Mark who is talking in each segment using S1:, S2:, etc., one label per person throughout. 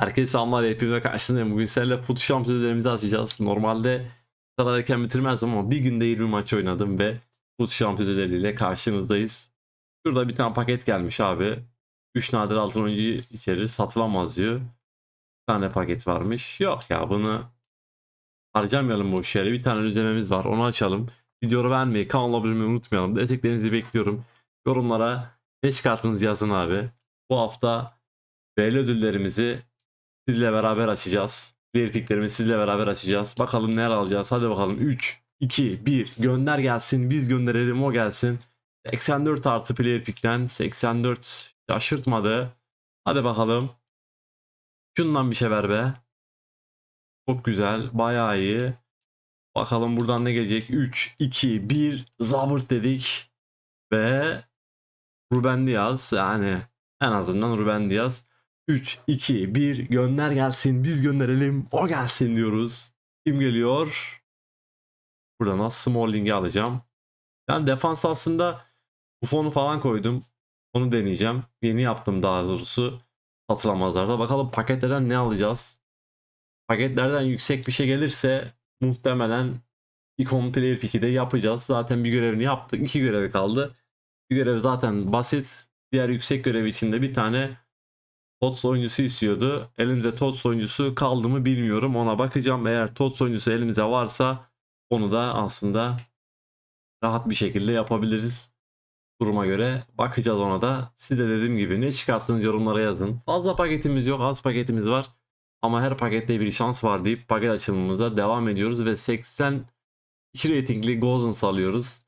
S1: Herkese selamlar hepimize karşısındayım. Bugün sizlerle fut şampiyonlarımızı açacağız. Normalde bu kadar erken bitirmez ama bir günde 20 maç oynadım ve fut şampiyonlarıyla karşınızdayız. Şurada bir tane paket gelmiş abi. 3 nadir altın oyuncu içerir satılamaz diyor. Bir tane paket varmış. Yok ya bunu harcamayalım bu işleri. Bir tane ödememiz var onu açalım. Videoyu beğenmeyi, kanal abone unutmayalım. Desteklerinizi bekliyorum. Yorumlara ne çıkarttınız yazın abi. Bu hafta belli ödüllerimizi Sizle beraber açacağız. Diğer piklerimi sizle beraber açacağız. Bakalım neler alacağız. Hadi bakalım 3, 2, 1 gönder gelsin. Biz gönderelim o gelsin. 84 artı player pickten 84 şaşırtmadı. Hadi bakalım. Şundan bir şey ver be. Çok güzel. Bayağı iyi. Bakalım buradan ne gelecek? 3, 2, 1. Zabırt dedik. Ve Ruben Diaz. Yani en azından Ruben Diaz. 3, 2, 1 gönder gelsin biz gönderelim o gelsin diyoruz. Kim geliyor? Buradan Smalling'i alacağım. Yani defans aslında Buffon'u falan koydum. Onu deneyeceğim. Yeni yaptım daha doğrusu. Satılamazlarda. Bakalım paketlerden ne alacağız? Paketlerden yüksek bir şey gelirse muhtemelen Icon Player Pick'i de yapacağız. Zaten bir görevini yaptık. iki görevi kaldı. Bir görev zaten basit. Diğer yüksek görev içinde bir tane Tots oyuncusu istiyordu. Elimize Tots oyuncusu kaldı mı bilmiyorum. Ona bakacağım. Eğer Tots oyuncusu elimize varsa onu da aslında rahat bir şekilde yapabiliriz. Duruma göre bakacağız ona da. Siz de dediğim gibi ne çıkarttığınız yorumlara yazın. Fazla paketimiz yok. Az paketimiz var. Ama her pakette bir şans var deyip paket açılımımıza devam ediyoruz. Ve 80 2 ratingli Golden salıyoruz.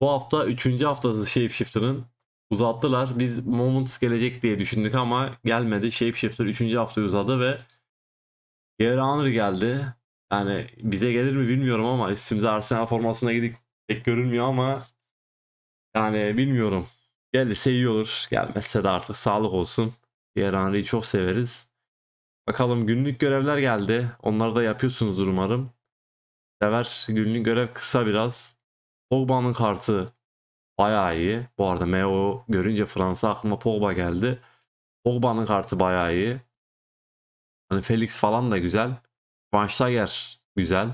S1: Bu hafta 3. haftası Shapeshifter'ın uzattılar. Biz Moments gelecek diye düşündük ama gelmedi. Shapeshifter 3. hafta uzadı ve Gary Hunter geldi. Yani bize gelir mi bilmiyorum ama üstümüze Arsenal formasına gidip pek görünmüyor ama yani bilmiyorum. Gelirse iyi olur. Gelmezse de artık sağlık olsun. Gary Hunter'ı çok severiz. Bakalım günlük görevler geldi. Onları da yapıyorsunuz umarım. Sever günlük görev kısa biraz. Pogba'nın kartı Bayağı iyi. Bu arada Meo görünce Fransa aklıma Pogba geldi. Pogba'nın kartı bayağı iyi. Hani Felix falan da güzel. Schweinsteiger güzel.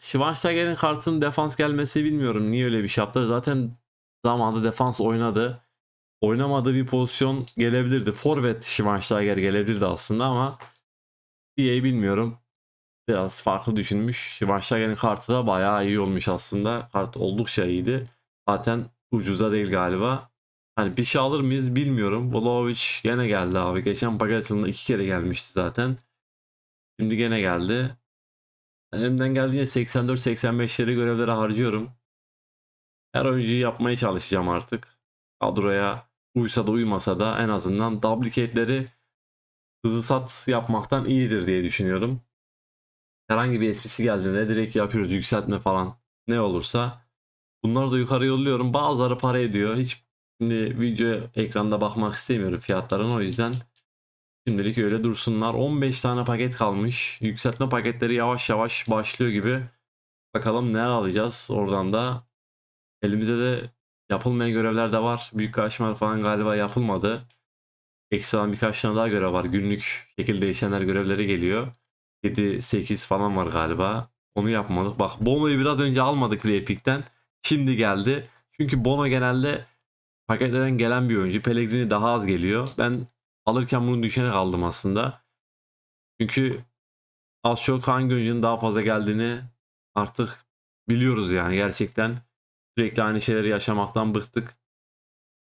S1: Schweinsteiger'in kartının defans gelmesi bilmiyorum niye öyle bir şey yaptılar. Zaten zamanında defans oynadı. Oynamadığı bir pozisyon gelebilirdi. Forvet Schweinsteiger gelebilirdi aslında ama diye bilmiyorum. Biraz farklı düşünmüş. Schweinsteiger'in kartı da bayağı iyi olmuş aslında. Kart oldukça iyiydi. Zaten ucuza değil galiba. Hani bir şey alır mıyız bilmiyorum. Vlaovic gene geldi abi. Geçen Bagatel'ın iki kere gelmişti zaten. Şimdi gene geldi. Elimden geldiğince 84-85'leri görevlere harcıyorum. Her oyuncuyu yapmaya çalışacağım artık. Kadroya uysa da uymasa da en azından duplicate'leri hızlı sat yapmaktan iyidir diye düşünüyorum. Herhangi bir esprisi geldiğinde direkt yapıyoruz yükseltme falan ne olursa Bunları da yukarı yolluyorum. Bazıları para ediyor. Hiç şimdi video ekranda bakmak istemiyorum fiyatların o yüzden şimdilik öyle dursunlar. 15 tane paket kalmış. Yükseltme paketleri yavaş yavaş başlıyor gibi. Bakalım neler alacağız oradan da. Elimizde de yapılmayan görevler de var. Büyük kaçmalar falan galiba yapılmadı. Ekstradan birkaç tane daha görev var. Günlük şekil değişenler görevleri geliyor. 7-8 falan var galiba. Onu yapmadık. Bak Bono'yu biraz önce almadık bile Epic'ten şimdi geldi. Çünkü Bono genelde paketlerden gelen bir oyuncu. Pellegrini daha az geliyor. Ben alırken bunu düşene kaldım aslında. Çünkü az çok hangi oyuncunun daha fazla geldiğini artık biliyoruz yani gerçekten. Sürekli aynı şeyleri yaşamaktan bıktık.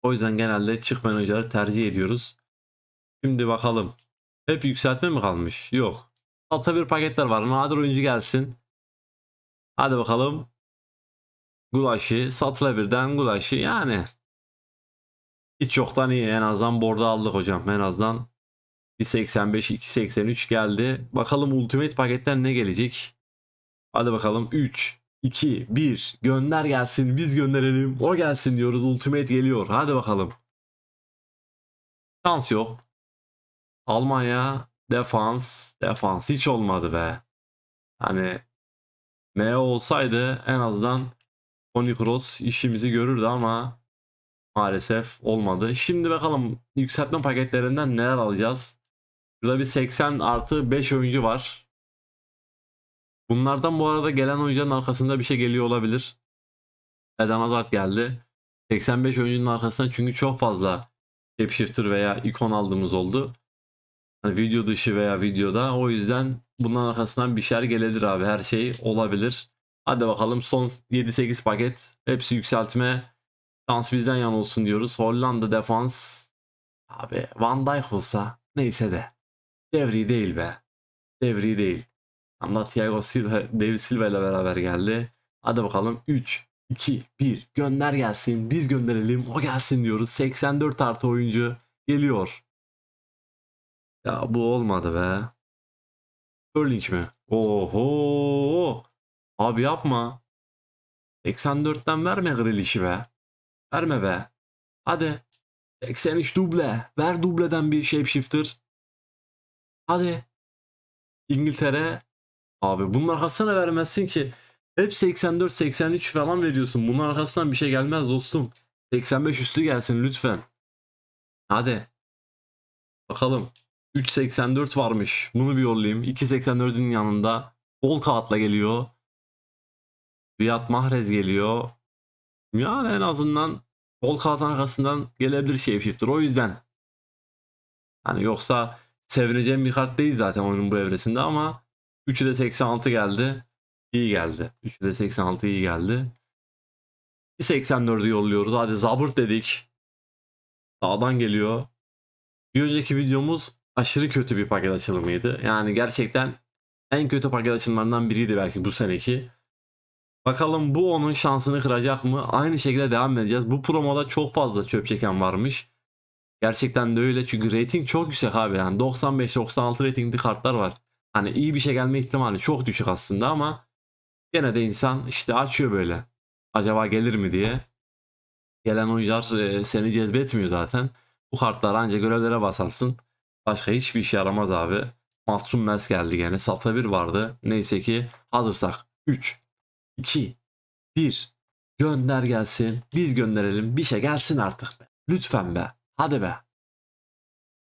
S1: O yüzden genelde çıkmayan oyuncuları tercih ediyoruz. Şimdi bakalım. Hep yükseltme mi kalmış? Yok. Alta bir paketler var. Nadir oyuncu gelsin. Hadi bakalım. Gulaş'ı, Satlabir'den Gulaş'ı yani hiç yoktan iyi en azından borda aldık hocam en azından 1.85 2.83 geldi. Bakalım Ultimate paketten ne gelecek? Hadi bakalım 3 2 1 gönder gelsin biz gönderelim o gelsin diyoruz Ultimate geliyor hadi bakalım. Şans yok. Almanya defans defans hiç olmadı be. Hani M olsaydı en azından Tony Kroos işimizi görürdü ama maalesef olmadı. Şimdi bakalım yükseltme paketlerinden neler alacağız. Burada bir 80 artı 5 oyuncu var. Bunlardan bu arada gelen oyuncunun arkasında bir şey geliyor olabilir. Eden Hazard geldi. 85 oyuncunun arkasından çünkü çok fazla shapeshifter veya ikon aldığımız oldu. Yani video dışı veya videoda. O yüzden bundan arkasından bir şeyler gelebilir abi. Her şey olabilir. Hadi bakalım son 7-8 paket. Hepsi yükseltme. Şans bizden yan olsun diyoruz. Hollanda defans. Abi Van Dijk olsa neyse de. Devri değil be. Devri değil. Anlat Thiago Silva, David Silva ile beraber geldi. Hadi bakalım 3, 2, 1 gönder gelsin. Biz gönderelim o gelsin diyoruz. 84 artı oyuncu geliyor. Ya bu olmadı be. Erling mi? Oho. Abi yapma. 84'ten verme Grealish'i be. Verme be. Hadi. 83 duble. Ver dubleden bir shapeshifter. Hadi. İngiltere. Abi bunun arkasına vermezsin ki. Hep 84 83 falan veriyorsun. Bunun arkasından bir şey gelmez dostum. 85 üstü gelsin lütfen. Hadi. Bakalım. 3.84 varmış. Bunu bir yollayayım. 2.84'ün yanında bol kağıtla geliyor. Riyad Mahrez geliyor. Yani en azından bol kağıt arkasından gelebilir Shapeshifter. Şey o yüzden hani yoksa sevineceğim bir kart değil zaten oyunun bu evresinde ama 3'ü de 86 geldi. İyi geldi. 3'ü de 86 iyi geldi. 84'ü yolluyoruz. Hadi zabırt dedik. Sağdan geliyor. Bir önceki videomuz aşırı kötü bir paket açılımıydı. Yani gerçekten en kötü paket açılımlarından biriydi belki bu seneki. Bakalım bu onun şansını kıracak mı? Aynı şekilde devam edeceğiz. Bu promoda çok fazla çöp çeken varmış. Gerçekten de öyle çünkü rating çok yüksek abi yani 95-96 ratingli kartlar var. Hani iyi bir şey gelme ihtimali çok düşük aslında ama gene de insan işte açıyor böyle. Acaba gelir mi diye. Gelen oyuncular e, seni cezbetmiyor zaten. Bu kartlar ancak görevlere basarsın. Başka hiçbir işe yaramaz abi. Mahsun Mes geldi gene. Sata 1 vardı. Neyse ki hazırsak. 3, 2, 1. Gönder gelsin. Biz gönderelim. Bir şey gelsin artık be. Lütfen be. Hadi be.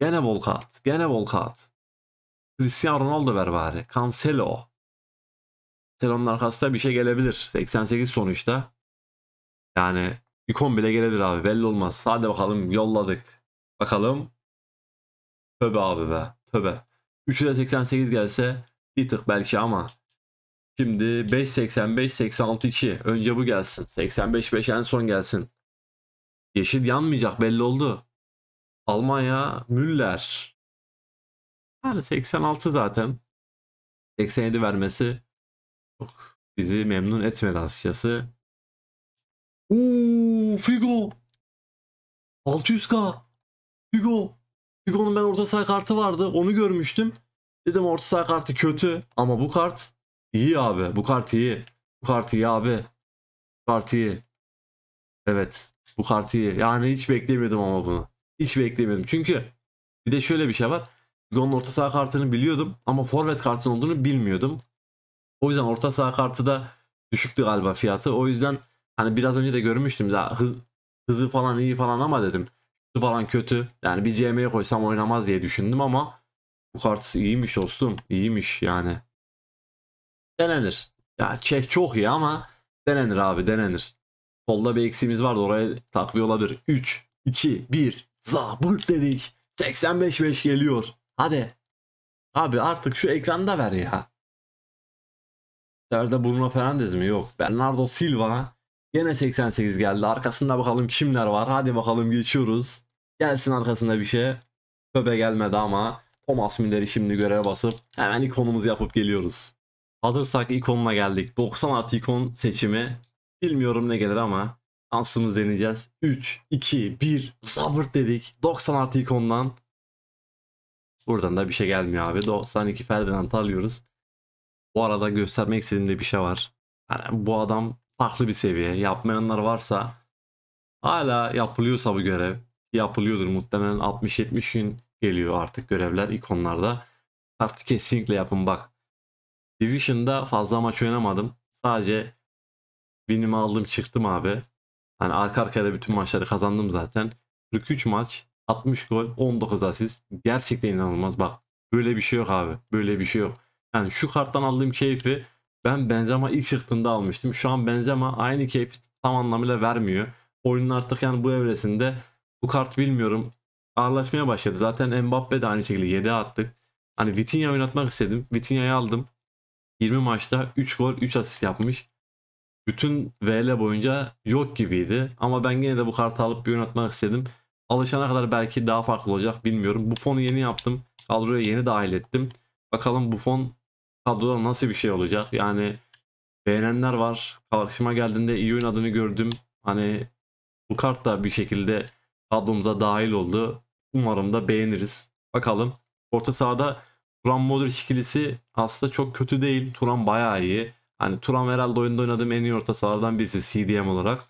S1: Gene Volkat. Gene Volkat. Cristiano Ronaldo ver bari. Cancelo. Cancelo'nun arkasında bir şey gelebilir. 88 sonuçta. Yani ikon bile gelebilir abi. Belli olmaz. Hadi bakalım yolladık. Bakalım. Tövbe abi be. Tübe. 3'e de 88 gelse bir tık belki ama Şimdi 5.85, 86.2. Önce bu gelsin. 85, 5 en son gelsin. Yeşil yanmayacak belli oldu. Almanya, Müller. Yani 86 zaten. 87 vermesi çok bizi memnun etmedi açıkçası. Uuu Figo. 600k. Figo. Figo'nun ben orta saha kartı vardı. Onu görmüştüm. Dedim orta saha kartı kötü ama bu kart İyi abi. Bu kart iyi. Bu kart iyi abi. Bu kart iyi. Evet. Bu kart iyi. Yani hiç beklemiyordum ama bunu. Hiç beklemiyordum. Çünkü bir de şöyle bir şey var. Gon'un orta saha kartını biliyordum ama forvet kartının olduğunu bilmiyordum. O yüzden orta saha kartı da düşüktü galiba fiyatı. O yüzden hani biraz önce de görmüştüm daha hız, hızı falan iyi falan ama dedim hızı falan kötü. Yani bir CM'ye koysam oynamaz diye düşündüm ama bu kart iyiymiş dostum. İyiymiş yani denenir. Ya Çek çok iyi ama denenir abi denenir. Solda bir eksiğimiz vardı oraya takviye olabilir. 3, 2, 1 zabırt dedik. 85-5 geliyor. Hadi. Abi artık şu ekranda ver ya. Nerede Bruno Fernandez mi? Yok. Bernardo Silva. Yine 88 geldi. Arkasında bakalım kimler var. Hadi bakalım geçiyoruz. Gelsin arkasında bir şey. Köpe gelmedi ama Thomas Müller'i şimdi göreve basıp hemen ikonumuzu yapıp geliyoruz. Hazırsak ikonuna geldik. 90 artı ikon seçimi. Bilmiyorum ne gelir ama ansımız deneyeceğiz. 3, 2, 1 sabır dedik. 90 artı ikondan. Buradan da bir şey gelmiyor abi. 92 Ferdinand alıyoruz. Bu arada göstermek istediğimde bir şey var. Yani bu adam farklı bir seviye. Yapmayanlar varsa hala yapılıyorsa bu görev yapılıyordur muhtemelen 60-70 gün geliyor artık görevler ikonlarda. Artık kesinlikle yapın bak Division'da fazla maç oynamadım. Sadece binimi aldım çıktım abi. Hani arka arkaya da bütün maçları kazandım zaten. 43 maç, 60 gol, 19 asist. Gerçekten inanılmaz bak. Böyle bir şey yok abi. Böyle bir şey yok. Yani şu karttan aldığım keyfi ben Benzema ilk çıktığında almıştım. Şu an Benzema aynı keyfi tam anlamıyla vermiyor. Oyunun artık yani bu evresinde bu kart bilmiyorum ağırlaşmaya başladı. Zaten Mbappe de aynı şekilde 7'e attık. Hani Vitinha oynatmak istedim. Vitinha'yı aldım. 20 maçta 3 gol 3 asist yapmış. Bütün VL boyunca yok gibiydi. Ama ben yine de bu kartı alıp bir oynatmak istedim. Alışana kadar belki daha farklı olacak bilmiyorum. Bu fonu yeni yaptım. Kadroya yeni dahil ettim. Bakalım bu fon kadroda nasıl bir şey olacak. Yani beğenenler var. Karşıma geldiğinde iyi oynadığını gördüm. Hani bu kart da bir şekilde kadromuza dahil oldu. Umarım da beğeniriz. Bakalım. Orta sahada Turan Modric ikilisi aslında çok kötü değil. Turan bayağı iyi. Hani Turan herhalde oyunda oynadığım en iyi orta sahalardan birisi CDM olarak.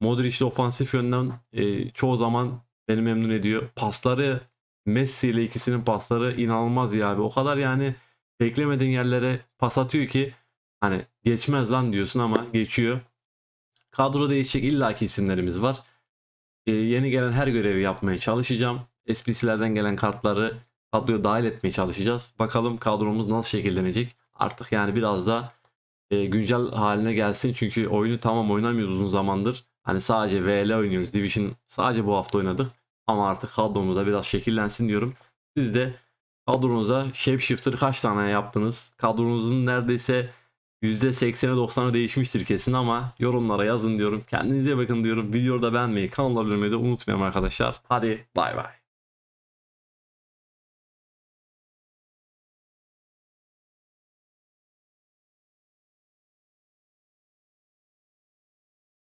S1: Modric de ofansif yönden e, çoğu zaman beni memnun ediyor. Pasları Messi ile ikisinin pasları inanılmaz ya abi. O kadar yani beklemediğin yerlere pas atıyor ki hani geçmez lan diyorsun ama geçiyor. Kadro değişecek illaki isimlerimiz var. E, yeni gelen her görevi yapmaya çalışacağım. SPC'lerden gelen kartları kadroya dahil etmeye çalışacağız. Bakalım kadromuz nasıl şekillenecek. Artık yani biraz da e, güncel haline gelsin. Çünkü oyunu tamam oynamıyoruz uzun zamandır. Hani sadece VL oynuyoruz. Division sadece bu hafta oynadık. Ama artık kadromuza biraz şekillensin diyorum. Siz de kadronuza shapeshifter kaç tane yaptınız? Kadronuzun neredeyse %80'e 90'a değişmiştir kesin ama yorumlara yazın diyorum. Kendinize bakın diyorum. Videoda beğenmeyi, kanala abone olmayı da unutmayalım arkadaşlar. Hadi bay bay.